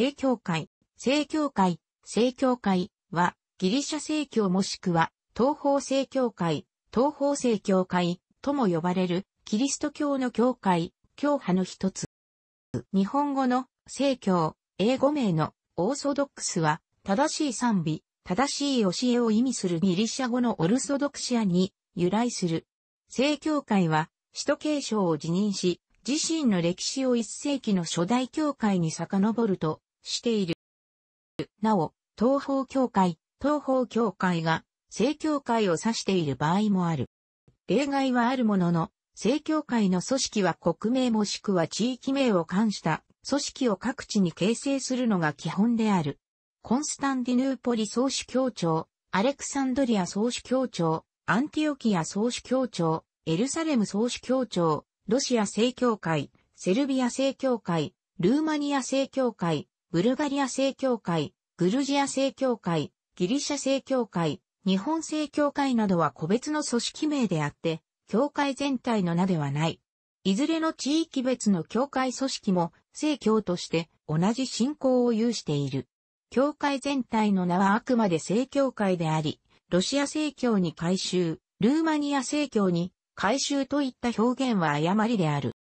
正教会、正教会、正教会は、ギリシャ正教もしくは、東方正教会、東方正教会とも呼ばれる、キリスト教の教会、教派の一つ。日本語の正教、英語名のオーソドックスは、正しい賛美、正しい教えを意味するギリシャ語のオルソドクシアに由来する。正教会は、首都継承を辞任し、自身の歴史を一世紀の初代教会に遡ると、している。なお、東方教会、東方教会が、正教会を指している場合もある。例外はあるものの、正教会の組織は国名もしくは地域名を冠した組織を各地に形成するのが基本である。コンスタンディヌーポリ総主教長、アレクサンドリア総主教長、アンティオキア総主教長、エルサレム総主教長、ロシア正教会、セルビア正教会、ルーマニア正教会、ブルガリア正教会、グルジア正教会、ギリシャ正教会、日本正教会などは個別の組織名であって、教会全体の名ではない。いずれの地域別の教会組織も、正教として同じ信仰を有している。教会全体の名はあくまで正教会であり、ロシア正教に改修、ルーマニア正教に改修といった表現は誤りである。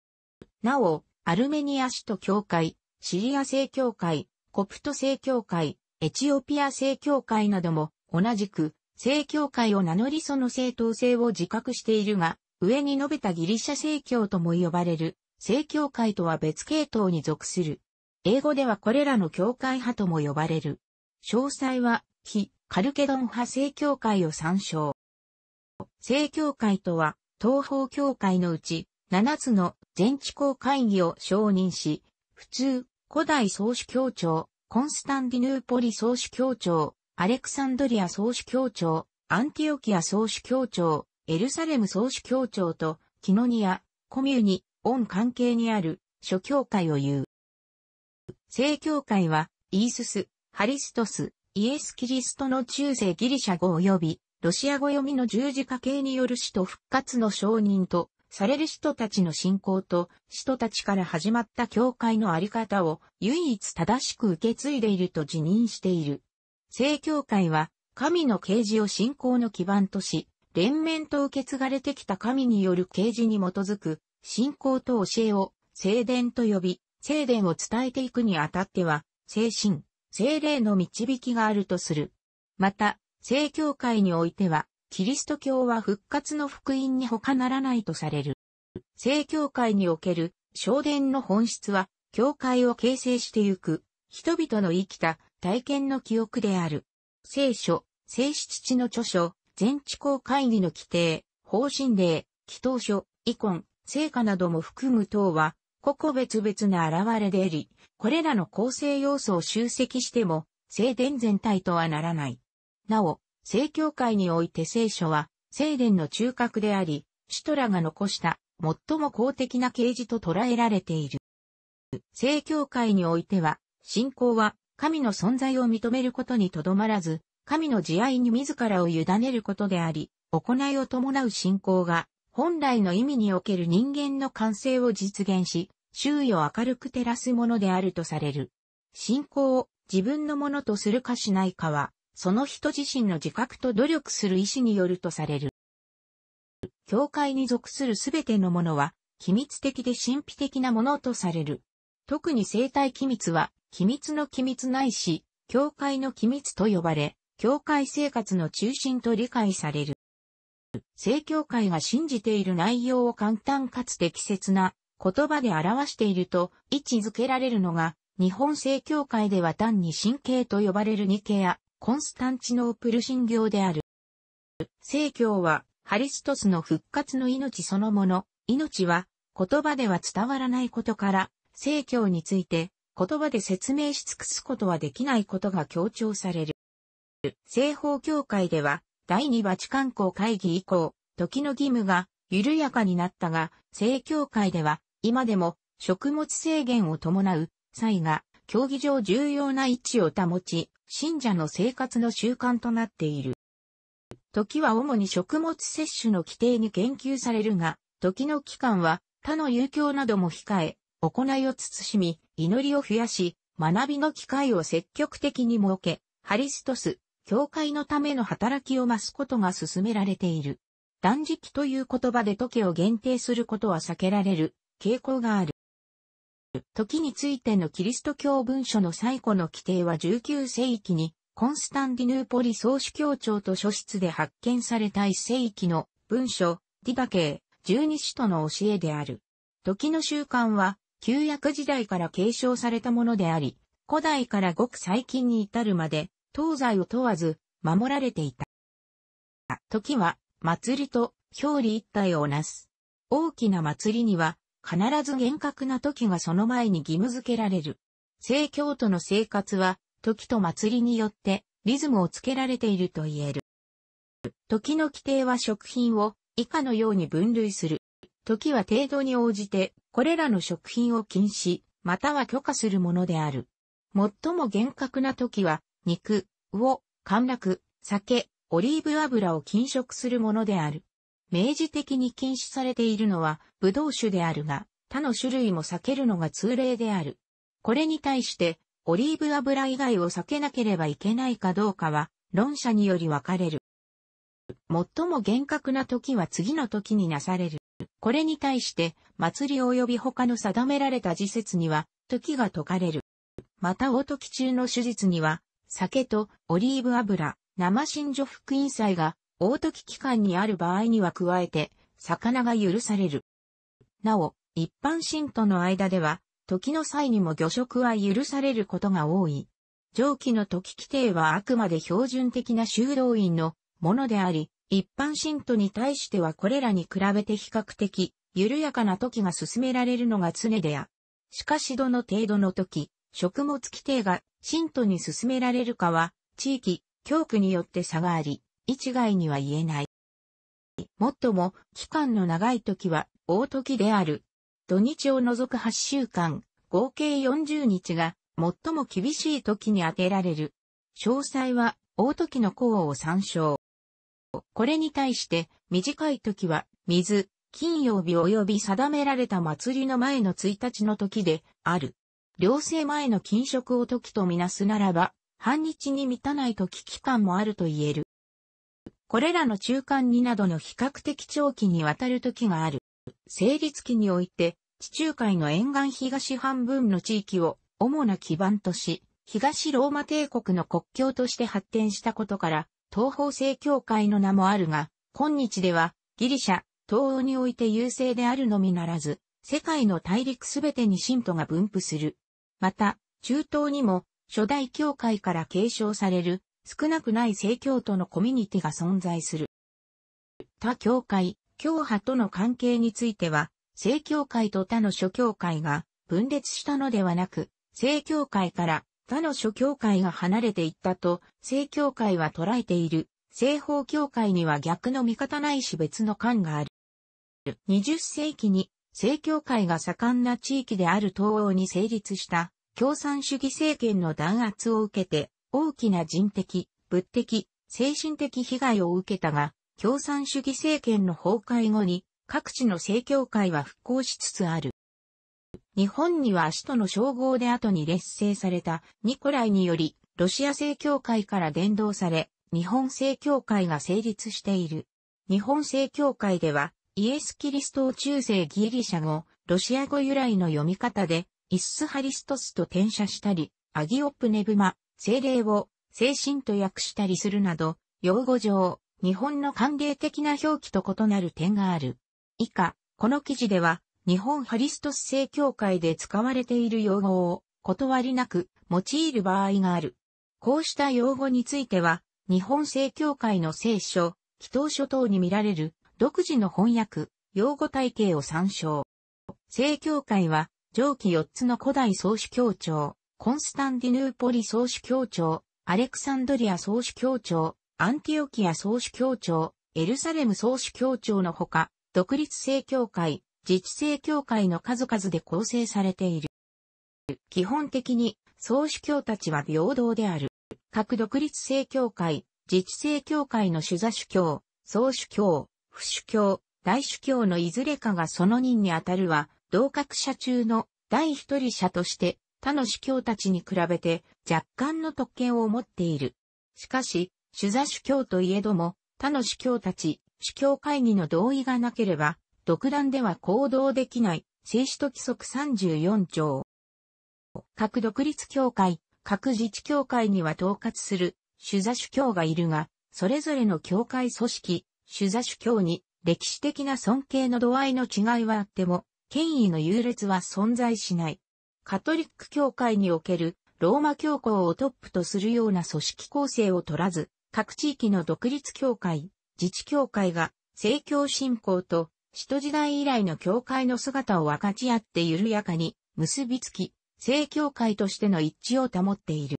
なお、アルメニア首都教会、シリア正教会、コプト正教会、エチオピア正教会なども、同じく、正教会を名乗りその正当性を自覚しているが、上に述べたギリシャ正教とも呼ばれる、正教会とは別系統に属する。英語ではこれらの教会派とも呼ばれる。詳細は、非、カルケドン派正教会を参照。正教会とは、東方教会のうち、7つの全地公会議を承認し、普通、古代総主教長、コンスタンディヌーポリ総主教長、アレクサンドリア総主教長、アンティオキア総主教長、エルサレム総主教長と、キノニア、コミュニ、オン関係にある、諸教会を言う。聖教会は、イースス、ハリストス、イエス・キリストの中世ギリシャ語及び、ロシア語読みの十字架形による死と復活の承認と、される人たちの信仰と、人たちから始まった教会のあり方を唯一正しく受け継いでいると自認している。聖教会は、神の啓示を信仰の基盤とし、連綿と受け継がれてきた神による啓示に基づく、信仰と教えを、聖伝と呼び、聖伝を伝えていくにあたっては、精神、精霊の導きがあるとする。また、聖教会においては、キリスト教は復活の福音に他ならないとされる。正教会における正殿の本質は、教会を形成してゆく、人々の生きた体験の記憶である。聖書、聖子地の著書、全地公会議の規定、方針令、祈祷書、遺婚、成果なども含む等は、個々別々な現れであり、これらの構成要素を集積しても、聖殿全体とはならない。なお、正教会において聖書は、聖殿の中核であり、シトラが残した最も公的な啓示と捉えられている。正教会においては、信仰は神の存在を認めることにとどまらず、神の慈愛に自らを委ねることであり、行いを伴う信仰が、本来の意味における人間の完成を実現し、周囲を明るく照らすものであるとされる。信仰を自分のものとするかしないかは、その人自身の自覚と努力する意思によるとされる。教会に属するすべてのものは、機密的で神秘的なものとされる。特に生体機密は、機密の機密ないし、教会の機密と呼ばれ、教会生活の中心と理解される。正教会が信じている内容を簡単かつ適切な言葉で表していると位置づけられるのが、日本正教会では単に神経と呼ばれるニケア、コンスタンチノープル神教である。聖教は、ハリストスの復活の命そのもの、命は、言葉では伝わらないことから、聖教について、言葉で説明し尽くすことはできないことが強調される。西方教会では、第二バチカン公会議以降、時の義務が緩やかになったが、聖教会では、今でも食物制限を伴う、際が競技上重要な位置を保ち、信者の生活の習慣となっている。時は主に食物摂取の規定に言及されるが、時の期間は他の遊興なども控え、行いを慎み、祈りを増やし、学びの機会を積極的に設け、ハリストス、教会のための働きを増すことが進められている。断食という言葉で時を限定することは避けられる傾向がある。時についてのキリスト教文書の最古の規定は19世紀にコンスタンディヌーポリ総主教庁と書室で発見された1世紀の文書、ディバケー、12使徒の教えである。時の習慣は旧約時代から継承されたものであり、古代からごく最近に至るまで東西を問わず守られていた。時は祭りと表裏一体をなす。大きな祭りには必ず厳格な時がその前に義務付けられる。聖教徒の生活は、時と祭りによってリズムをつけられていると言える。時の規定は食品を以下のように分類する。時は程度に応じて、これらの食品を禁止、または許可するものである。最も厳格な時は、肉、魚、甘楽、酒、オリーブ油を禁食するものである。明示的に禁止されているのは、ブドウ酒であるが、他の種類も避けるのが通例である。これに対して、オリーブ油以外を避けなければいけないかどうかは、論者により分かれる。最も厳格な時は次の時になされる。これに対して、祭り及び他の定められた時節には、時が解かれる。また、お時中の手術には、酒とオリーブ油、生新女福音祭が大時期間にある場合には加えて、魚が許される。なお、一般信徒の間では、時の際にも魚食は許されることが多い。上記の時規定はあくまで標準的な修道院のものであり、一般信徒に対してはこれらに比べて比較的緩やかな時が進められるのが常でや。しかしどの程度の時、食物規定が信徒に進められるかは、地域、教区によって差があり、一概には言えない。もっとも、期間の長い時は、大時である。土日を除く8週間、合計40日が、最も厳しい時に当てられる。詳細は、大時の項を参照。これに対して、短い時は、水、金曜日及び定められた祭りの前の1日の時で、ある。両生前の禁食を時とみなすならば、半日に満たない時期間もあると言える。これらの中間になどの比較的長期にわたる時がある。成立期において、地中海の沿岸東半分の地域を主な基盤とし、東ローマ帝国の国境として発展したことから、東方正教会の名もあるが、今日ではギリシャ、東欧において優勢であるのみならず、世界の大陸すべてに信徒が分布する。また、中東にも初代教会から継承される少なくない正教徒のコミュニティが存在する。他教会、教派との関係については、正教会と他の諸教会が分裂したのではなく、正教会から他の諸教会が離れていったと、正教会は捉えている。西方教会には逆の見方ないし別の感がある。20世紀に、正教会が盛んな地域である東欧に成立した、共産主義政権の弾圧を受けて、大きな人的、物的、精神的被害を受けたが、共産主義政権の崩壊後に各地の正教会は復興しつつある。日本には足との称号で後に劣勢されたニコライにより、ロシア正教会から伝道され、日本正教会が成立している。日本正教会では、イエス・キリストを中世ギリシャ語、ロシア語由来の読み方で、イッス・ハリストスと転写したり、アギオプネブマ、精霊を精神と訳したりするなど、用語上、日本の歓迎的な表記と異なる点がある。以下、この記事では、日本ハリストス正教会で使われている用語を、断りなく用いる場合がある。こうした用語については、日本正教会の聖書、祈祷書等に見られる独自の翻訳、用語体系を参照。正教会は、上記4つの古代創始教庁、コンスタンディヌーポリ総主教庁、アレクサンドリア総主教庁、アンティオキア総主教庁、エルサレム総主教庁のほか、独立正教会、自治正教会の数々で構成されている。基本的に、総主教たちは平等である。各独立正教会、自治正教会の主座主教、総主教、副主教、大主教のいずれかがその任にあたるは、同格者中の第一人者として他の司教たちに比べて若干の特権を持っている。しかし、主座主教といえども、他の主教たち、主教会議の同意がなければ、独断では行動できない、聖史と規則34条。各独立協会、各自治協会には統括する、主座主教がいるが、それぞれの教会組織、主座主教に歴史的な尊敬の度合いの違いはあっても、権威の優劣は存在しない。カトリック教会におけるローマ教皇をトップとするような組織構成を取らず、各地域の独立教会、自治教会が政教信仰と使徒時代以来の教会の姿を分かち合って緩やかに結びつき、正教会としての一致を保っている。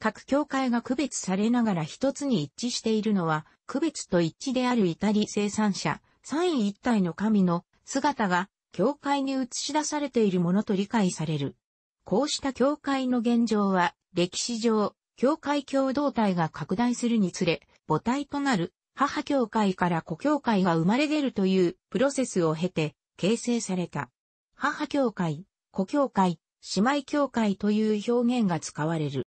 各教会が区別されながら一つに一致しているのは、区別と一致である至り生産者、三位一体の神の姿が教会に映し出されているものと理解される。こうした教会の現状は、歴史上、教会共同体が拡大するにつれ、母体となる母教会から子教会が生まれ出るというプロセスを経て形成された。母教会、子教会、姉妹教会という表現が使われる。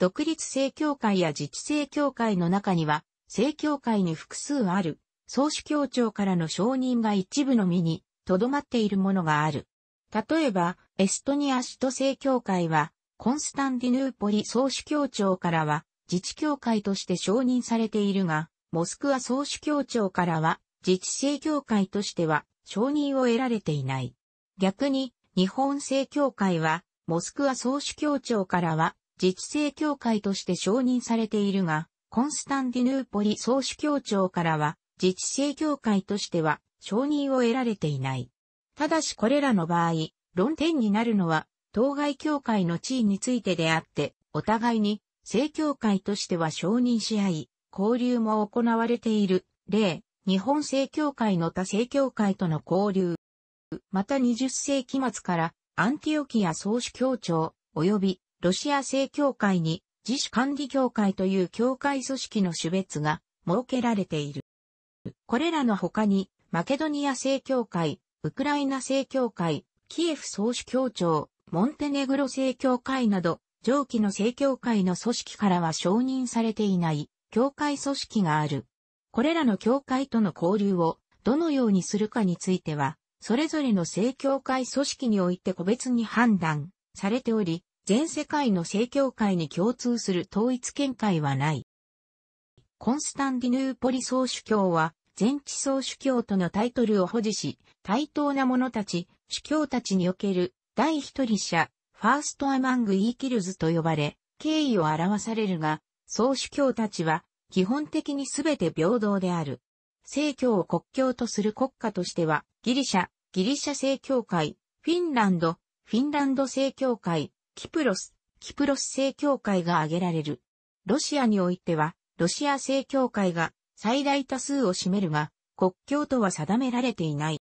独立性教会や自治性教会の中には、正教会に複数ある、総主教庁からの承認が一部のみにとどまっているものがある。例えば、エストニア首都正教会は、コンスタンディヌーポリ総主教庁からは、自治教会として承認されているが、モスクワ総主教庁からは、自治正教会としては、承認を得られていない。逆に、日本正教会は、モスクワ総主教庁からは、自治正教会として承認されているが、コンスタンディヌーポリ総主教庁からは、自治正教会としては承認を得られていない。ただしこれらの場合、論点になるのは、当該協会の地位についてであって、お互いに、正教会としては承認し合い、交流も行われている。例、日本正教会の他正教会との交流。また20世紀末から、アンティオキア総主教調、及び、ロシア正教会に、自主管理協会という教会組織の種別が設けられている。これらの他に、マケドニア正教会、ウクライナ正教会、キエフ総主教庁、モンテネグロ正教会など、上記の正教会の組織からは承認されていない、教会組織がある。これらの教会との交流を、どのようにするかについては、それぞれの正教会組織において個別に判断されており、全世界の正教会に共通する統一見解はない。コンスタンディヌーポリ総主教は、全地層主教とのタイトルを保持し、対等な者たち、主教たちにおける第一人者、ファーストアマングイーキルズと呼ばれ、敬意を表されるが、総主教たちは基本的に全て平等である。正教を国教とする国家としては、ギリシャ、ギリシャ正教会、フィンランド、フィンランド正教会、キプロス、キプロス正教会が挙げられる。ロシアにおいては、ロシア正教会が最大多数を占めるが、国教とは定められていない。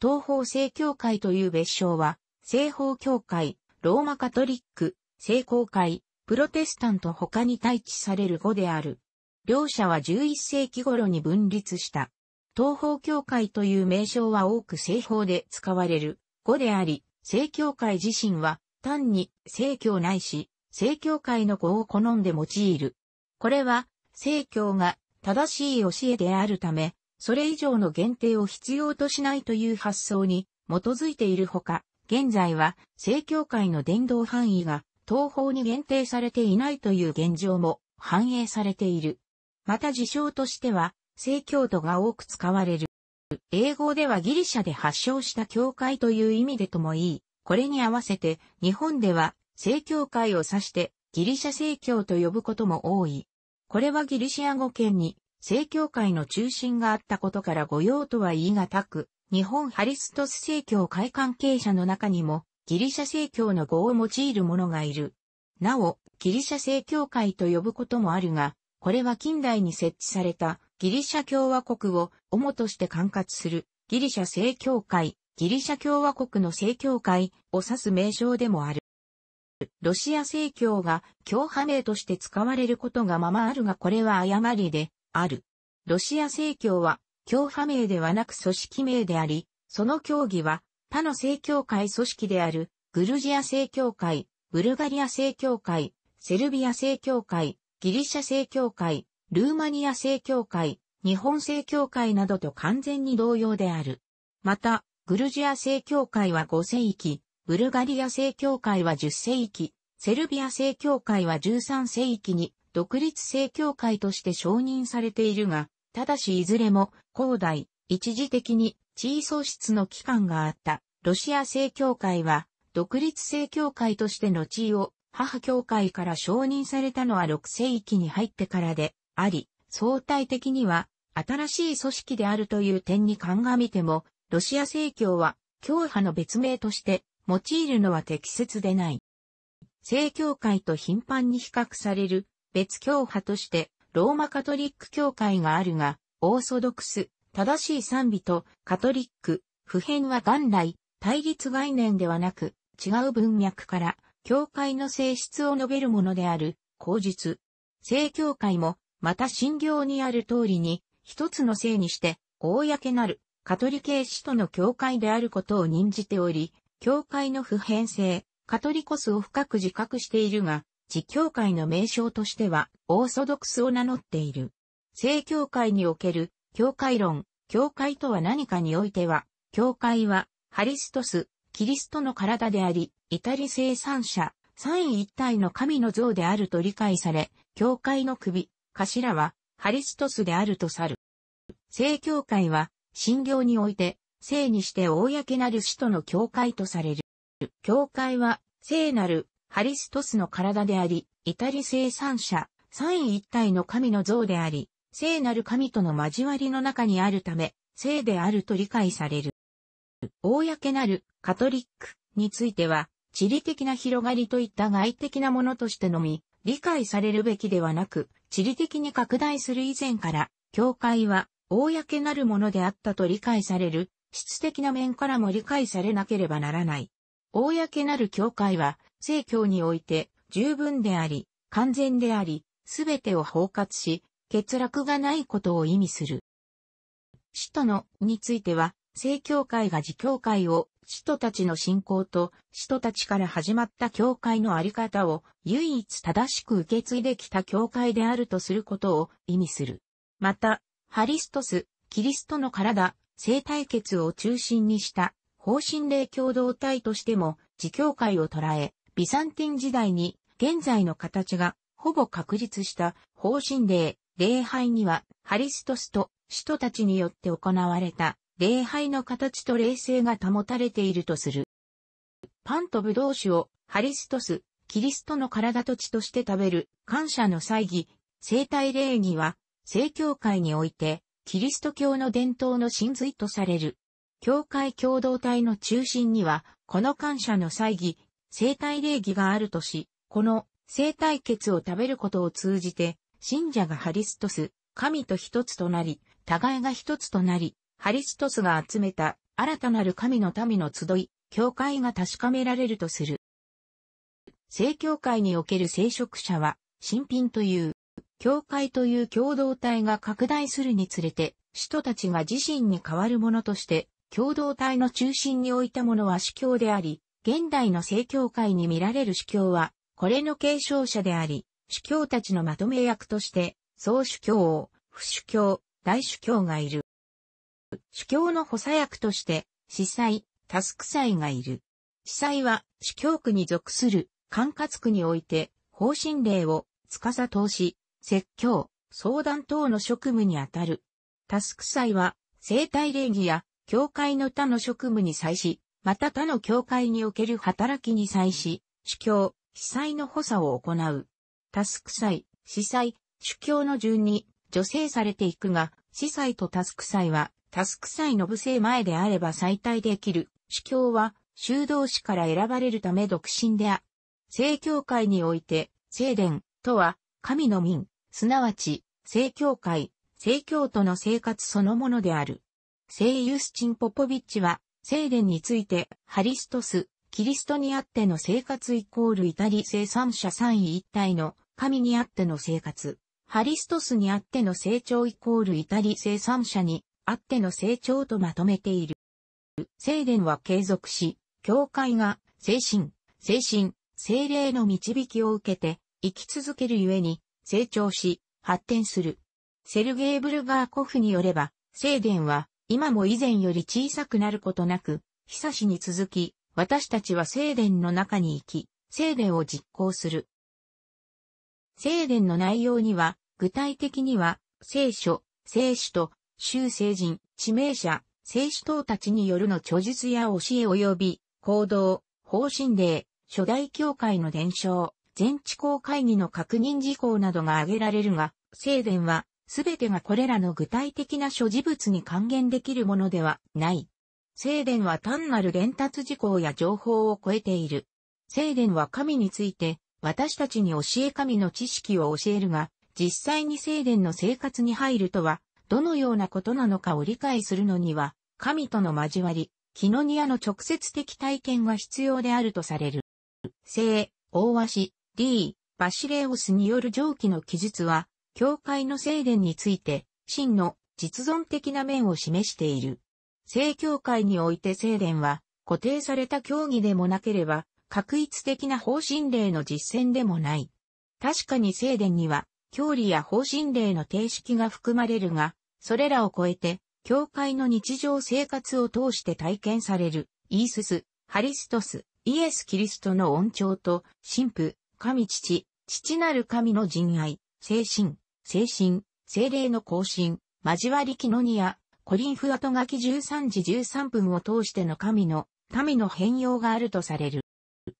東方正教会という別称は、西方教会、ローマカトリック、聖公会、プロテスタント他に対置される語である。両者は11世紀頃に分立した。東方教会という名称は多く西方で使われる語であり、正教会自身は単に正教ないし、正教会の語を好んで用いる。これは、正教が正しい教えであるため、それ以上の限定を必要としないという発想に基づいているほか、現在は正教会の伝道範囲が東方に限定されていないという現状も反映されている。また事象としては、正教徒が多く使われる。英語ではギリシャで発祥した教会という意味でともいい。これに合わせて日本では正教会を指してギリシャ正教と呼ぶことも多い。これはギリシア語圏に、正教会の中心があったことから御用とは言い難く、日本ハリストス正教会関係者の中にも、ギリシャ正教の語を用いる者がいる。なお、ギリシャ正教会と呼ぶこともあるが、これは近代に設置されたギリシャ共和国を主として管轄するギリシャ正教会、ギリシャ共和国の正教会を指す名称でもある。ロシア正教が教派名として使われることがままあるがこれは誤りである。ロシア正教は教派名ではなく組織名であり、その教義は他の正教会組織であるグルジア正教会、ブルガリア正教会、セルビア正教会、ギリシャ正教会、ルーマニア正教会、日本正教会などと完全に同様である。また、グルジア正教会は5世紀、ブルガリア正教会は10世紀、セルビア正教会は13世紀に独立正教会として承認されているが、ただしいずれも、広大、一時的に地位喪失の期間があった。ロシア正教会は、独立正教会としての地位を母教会から承認されたのは6世紀に入ってからであり、相対的には新しい組織であるという点に鑑みても、ロシア正教は教派の別名として用いるのは適切でない。正教会と頻繁に比較される別教派としてローマカトリック教会があるが、オーソドクス、正しい賛美とカトリック、普遍は元来、対立概念ではなく、違う文脈から、教会の性質を述べるものである、口述。正教会も、また信行にある通りに、一つの性にして、公なる、カトリ系使徒の教会であることを認じており、教会の普遍性、カトリコスを深く自覚しているが、自教会の名称としては、オーソドクスを名乗っている。正教会における、教会論、教会とは何かにおいては、教会は、ハリストス、キリストの体であり、イタリ生産者、三位一体の神の像であると理解され、教会の首、頭は、ハリストスであると去る。正教会は、信仰において、聖にして公なる使徒の教会とされる。教会は、聖なる、ハリストスの体であり、至り生産者、三位一体の神の像であり、聖なる神との交わりの中にあるため、聖であると理解される。公なるカトリックについては、地理的な広がりといった外的なものとしてのみ、理解されるべきではなく、地理的に拡大する以前から、教会は、公なるものであったと理解される、質的な面からも理解されなければならない。公なる教会は、正教において十分であり、完全であり、すべてを包括し、欠落がないことを意味する。使徒のについては、正教会が自教会を、使徒たちの信仰と、使徒たちから始まった教会のあり方を唯一正しく受け継いできた教会であるとすることを意味する。また、ハリストス、キリストの体性対決を中心にした方針霊共同体としても自教会を捉え、ビサンティン時代に現在の形がほぼ確立した方針霊、礼拝にはハリストスと使徒たちによって行われた礼拝の形と霊性が保たれているとする。パンと葡萄酒をハリストス、キリストの体と血として食べる感謝の祭儀、生体礼儀は、聖教会においてキリスト教の伝統の真髄とされる。教会共同体の中心には、この感謝の祭儀、生体礼儀があるとし、この生体血を食べることを通じて、信者がハリストス、神と一つとなり、互いが一つとなり、ハリストスが集めた新たなる神の民の集い、教会が確かめられるとする。正教会における聖職者は、新品という、教会という共同体が拡大するにつれて、使徒たちが自身に代わるものとして、共同体の中心に置いたものは司教であり、現代の正教会に見られる司教は、これの継承者であり、司教たちのまとめ役として、総主教を、不主教、大主教がいる。主教の補佐役として、司祭、タスク祭がいる。司祭は、主教区に属する、管轄区において、方針令を、司通し、説教、相談等の職務にあたる。タスク祭は、生体礼儀や、教会の他の職務に際し、また他の教会における働きに際し、主教、司祭の補佐を行う。タスク祭、司祭、主教の順に、助成されていくが、司祭とタスク祭は、タスク祭の部制前であれば再退できる。主教は、修道士から選ばれるため独身であ。正教会において、聖殿とは、神の民、すなわち、正教会、正教徒の生活そのものである。聖ユスチン・ポポビッチは、聖殿について、ハリストス、キリストにあっての生活イコールイタリ生産者三位一体の、神にあっての生活、ハリストスにあっての成長イコールイタリ生産者にあっての成長とまとめている。聖殿は継続し、教会が、精神、精神、精霊の導きを受けて、生き続けるゆえに、成長し、発展する。セルゲイ・ブルガーコフによれば、聖殿は今も以前より小さくなることなく、久しに続き、私たちは聖殿の中に行き、聖殿を実行する。聖殿の内容には、具体的には、聖書、聖書と、修聖人、致名者、聖書等たちによるの著述や教え及び、行動、方針令、初代教会の伝承、全地公会議の確認事項などが挙げられるが、聖殿は、すべてがこれらの具体的な所持物に還元できるものではない。聖殿は単なる伝達事項や情報を超えている。聖殿は神について、私たちに教え神の知識を教えるが、実際に聖殿の生活に入るとは、どのようなことなのかを理解するのには、神との交わり、キノニアの直接的体験が必要であるとされる。聖、大鷲、D、バシレオスによる上記の記述は、教会の聖殿について、真の実存的な面を示している。聖教会において聖殿は、固定された教義でもなければ、確一的な方針例の実践でもない。確かに聖殿には、教理や方針例の定式が含まれるが、それらを超えて、教会の日常生活を通して体験される、イースス、ハリストス、イエス・キリストの恩寵と、神父、神父、父なる神の仁愛、精神、精神、精霊の更新、交わりキノニア、コリンフ後書き13時13分を通しての神の、民の変容があるとされる。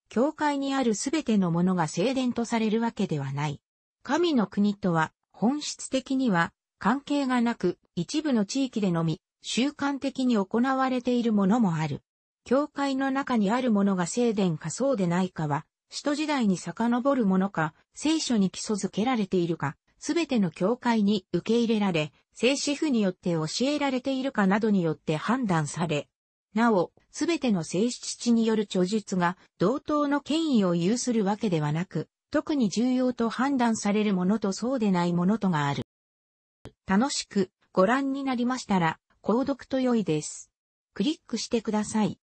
教会にあるすべてのものが聖殿とされるわけではない。神の国とは、本質的には、関係がなく、一部の地域でのみ、習慣的に行われているものもある。教会の中にあるものが聖殿かそうでないかは、使徒時代に遡るものか、聖書に基礎づけられているか、すべての教会に受け入れられ、聖子婦によって教えられているかなどによって判断され、なお、すべての聖父による著述が同等の権威を有するわけではなく、特に重要と判断されるものとそうでないものとがある。楽しくご覧になりましたら、購読と良いです。クリックしてください。